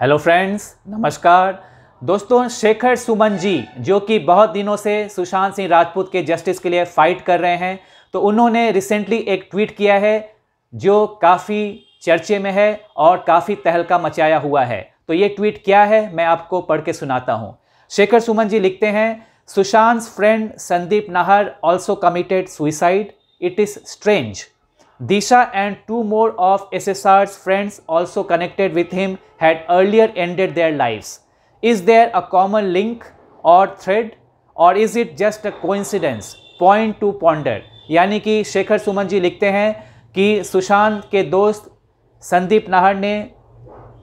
Hello friends नमस्कार दोस्तों शेखर सुमन जी जो कि बहुत दिनों से सुशांत सिंह राजपूत के जस्टिस के लिए फ़ाइट कर रहे हैं तो उन्होंने रिसेंटली एक ट्वीट किया है जो काफ़ी चर्चे में है और काफ़ी तहलका मचाया हुआ है तो ये ट्वीट क्या है मैं आपको पढ़ के सुनाता हूँ शेखर सुमन जी लिखते हैं Sushant friend Sandeep Nahar also committed suicide it is strange Disha and two more of SSR's friends also connected with him had earlier ended their lives. Is there a common link or thread or is it just a coincidence? Point to ponder. यानी कि शेखर सुमन जी लिखते हैं कि सुशांत के दोस्त संदीप नाहर ने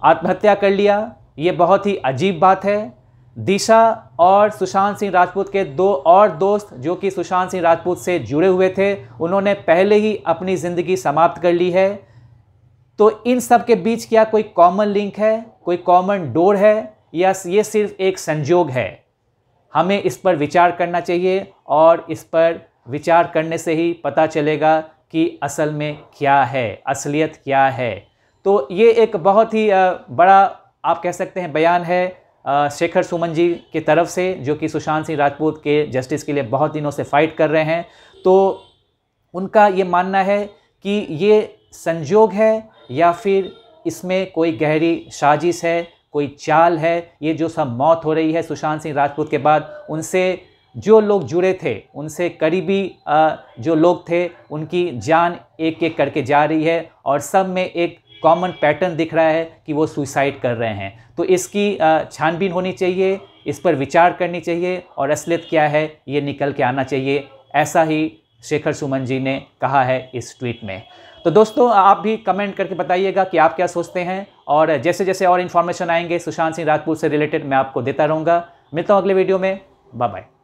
आत्महत्या कर लिया ये बहुत ही अजीब बात है दिशा और सुशांत सिंह राजपूत के दो और दोस्त जो कि सुशांत सिंह राजपूत से जुड़े हुए थे उन्होंने पहले ही अपनी ज़िंदगी समाप्त कर ली है तो इन सब के बीच क्या कोई कॉमन लिंक है कोई कॉमन डोर है या ये सिर्फ एक संजोग है हमें इस पर विचार करना चाहिए और इस पर विचार करने से ही पता चलेगा कि असल में क्या है असलियत क्या है तो ये एक बहुत ही बड़ा आप कह सकते हैं बयान है शेखर सुमन जी की तरफ से जो कि सुशांत सिंह राजपूत के जस्टिस के लिए बहुत दिनों से फाइट कर रहे हैं तो उनका ये मानना है कि ये संजोग है या फिर इसमें कोई गहरी साजिश है कोई चाल है ये जो सब मौत हो रही है सुशांत सिंह राजपूत के बाद उनसे जो लोग जुड़े थे उनसे करीबी जो लोग थे उनकी जान एक एक करके जा रही है और सब में एक कॉमन पैटर्न दिख रहा है कि वो सुइसाइड कर रहे हैं तो इसकी छानबीन होनी चाहिए इस पर विचार करनी चाहिए और असलियत क्या है ये निकल के आना चाहिए ऐसा ही शेखर सुमन जी ने कहा है इस ट्वीट में तो दोस्तों आप भी कमेंट करके बताइएगा कि आप क्या सोचते हैं और जैसे जैसे और इन्फॉर्मेशन आएंगे सुशांत सिंह राजपूत से रिलेटेड मैं आपको देता रहूँगा मिलता हूँ अगले वीडियो में बाय बाय